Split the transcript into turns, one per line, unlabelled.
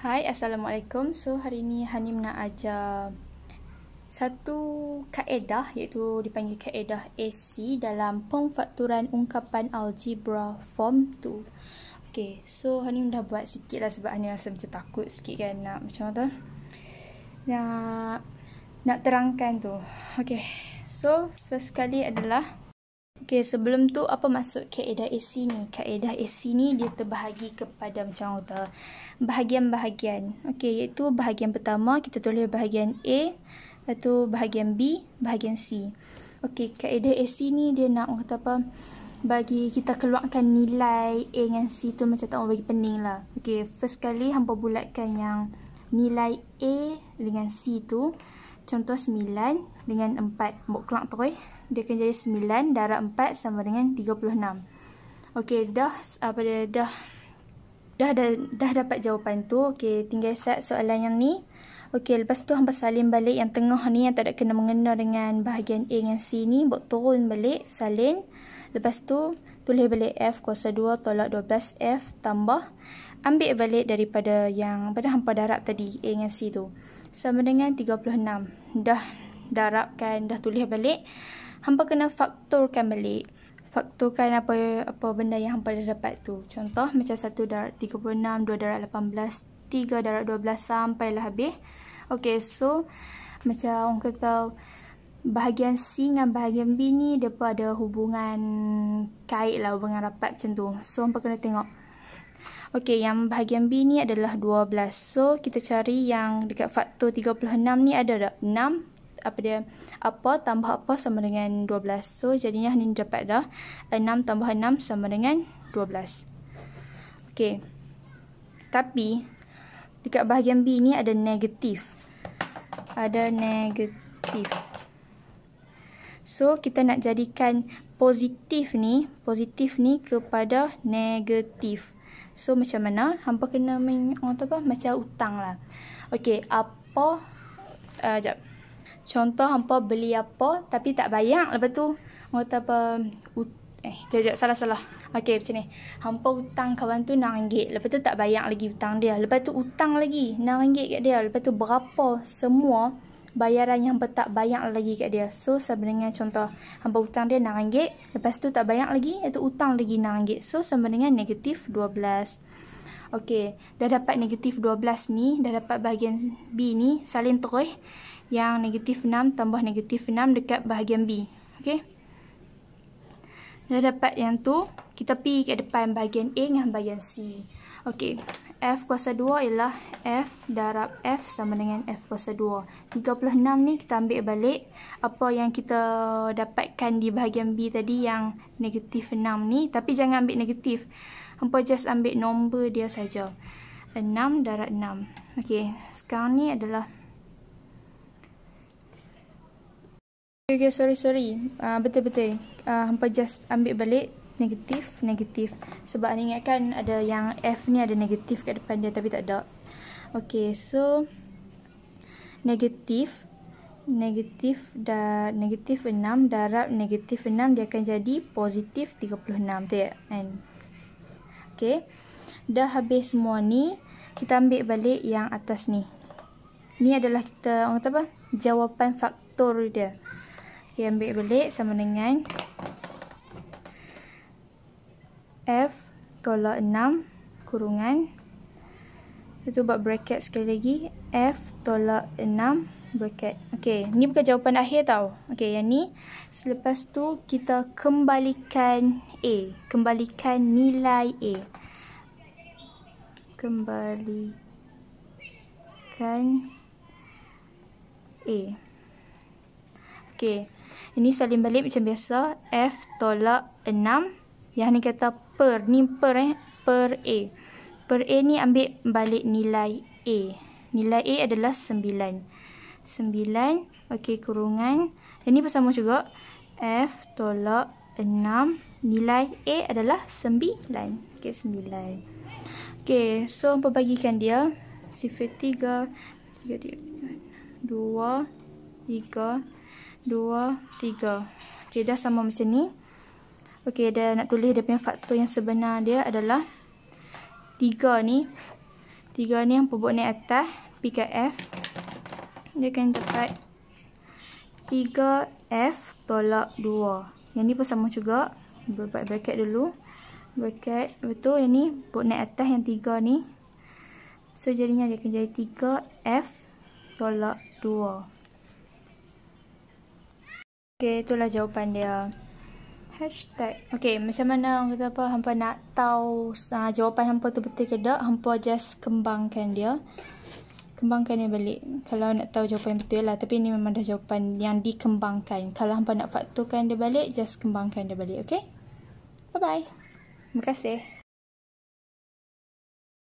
Hai, Assalamualaikum. So, hari ini Hanim nak ajar satu kaedah iaitu dipanggil kaedah AC dalam pengfakturan ungkapan algebra form 2. Okay, so Hanim dah buat sikit lah sebab Hanim rasa macam takut sikit kan nak macam mana tu. Nak, nak terangkan tu. Okay, so first kali adalah Okay, sebelum tu apa maksud kaedah AC ni? Kaedah AC ni dia terbahagi kepada macam mana Bahagian-bahagian. Okay, iaitu bahagian pertama kita tulis bahagian A, lepas tu bahagian B, bahagian C. Okay, kaedah AC ni dia nak kata apa? Bagi kita keluarkan nilai A dan C tu macam tak bagi pening lah. Okay, first kali hampa bulatkan yang nilai A dengan C tu. Contoh 9 dengan 4. Buat keluar terus dia akan jadi 9 darab 4 sama dengan 36. Okey, dah apa dia dah dah dah, dah dapat jawapan tu. Okey, tinggal set soalan yang ni. Okey, lepas tu hamba salin balik yang tengah ni yang tak ada kena mengena dengan bahagian A dengan C ni, buat turun balik salin. Lepas tu tulis balik F kuasa 2 tolak 12F tambah ambil balik daripada yang pada hampa darab tadi A dengan C tu. Sama dengan 36. Dah darabkan, dah tulis balik hampa kena faktorkan balik faktorkan apa apa benda yang hampa dah dapat tu contoh macam 1 darat 36 2 darat 18 3 darat 12 lah habis Okay, so macam orang kata bahagian C dengan bahagian B ni dia pun ada hubungan kait lah, hubungan rapat macam tu. So, hampa kena tengok. Okay, yang bahagian B ni adalah 12. So, kita cari yang dekat faktor 36 ni ada tak? 6, apa dia apa tambah apa sama dengan 12 so jadinya ni dapat dah 6 tambah 6 sama dengan 12 okey tapi dekat bahagian B ni ada negatif ada negatif so kita nak jadikan positif ni positif ni kepada negatif so macam mana hampa kena main, apa, macam utang lah ok apa uh, jap Contoh hampa beli apa tapi tak bayar lepas tu kata apa eh jajak salah-salah. Okey macam ni. Hampa hutang kawan tu RM6. Lepas tu tak bayar lagi hutang dia. Lepas tu hutang lagi RM6 kat dia. Lepas tu berapa semua bayaran yang tak bayar lagi kat dia. So sebenarnya contoh hampa hutang dia RM6. Lepas tu tak bayar lagi iaitu hutang lagi RM6. So sebenarnya negatif 12. Okey, dah dapat negatif 12 ni, dah dapat bahagian B ni, salin terus yang negatif 6 tambah negatif 6 dekat bahagian B. Okey. Dah dapat yang tu. Kita pi ke depan bahagian A dengan bahagian C. Okey. F kuasa 2 ialah F darab F sama dengan F kuasa 2. 36 ni kita ambil balik. Apa yang kita dapatkan di bahagian B tadi yang negatif 6 ni. Tapi jangan ambil negatif. Hampa just ambil nombor dia saja. 6 darab 6. Okey. Sekarang ni adalah... Okay, sorry, sorry. Ah, betul-betul. Uh, uh, hampa just ambil balik. Negatif, negatif. Sebab ni kan ada yang F ni ada negatif kat depan dia tapi tak ada. Okay, so. Negatif. Negatif dan negatif 6 darab negatif 6 dia akan jadi positif 36. Tak And. Okay. Dah habis semua ni. Kita ambil balik yang atas ni. Ni adalah kita, orang kata apa? Jawapan faktor dia. Okay, ambil balik sama dengan F tolak 6 kurungan Lepas tu buat bracket sekali lagi F tolak 6 bracket Okey, ni bukan jawapan akhir tau Okey, yang ni Selepas tu kita kembalikan A Kembalikan nilai A Kembalikan A Okey. Ini salin balik macam biasa. F tolak 6. Yang ni kata per. Ni per eh. Per A. Per A ni ambil balik nilai A. Nilai A adalah 9. 9. Okey kurungan. Yang ni bersama juga. F tolak 6. Nilai A adalah 9. Okey 9. Okey so perbagikan dia. Sifat 3. 3, 3, 3, 3 3. 2, 3 ok dah sama macam ni ok dia nak tulis dia punya faktor yang sebenar dia adalah 3 ni 3 ni yang perbuat naik atas P ke F dia akan dapat 3F tolak 2 yang ni pun sama juga berbuat bracket dulu bracket betul yang ni perbuat naik atas yang 3 ni so jadinya dia akan jadi 3F tolak 2 Okay, itulah jawapan dia. Hashtag. Okay, macam mana orang kata apa, hampa nak tahu uh, jawapan hampa tu betul ke tak, hampa just kembangkan dia. Kembangkan dia balik. Kalau nak tahu jawapan betul lah. Tapi ini memang dah jawapan yang dikembangkan. Kalau hampa nak fakturkan dia balik, just kembangkan dia balik. Okay? Bye-bye. Terima kasih.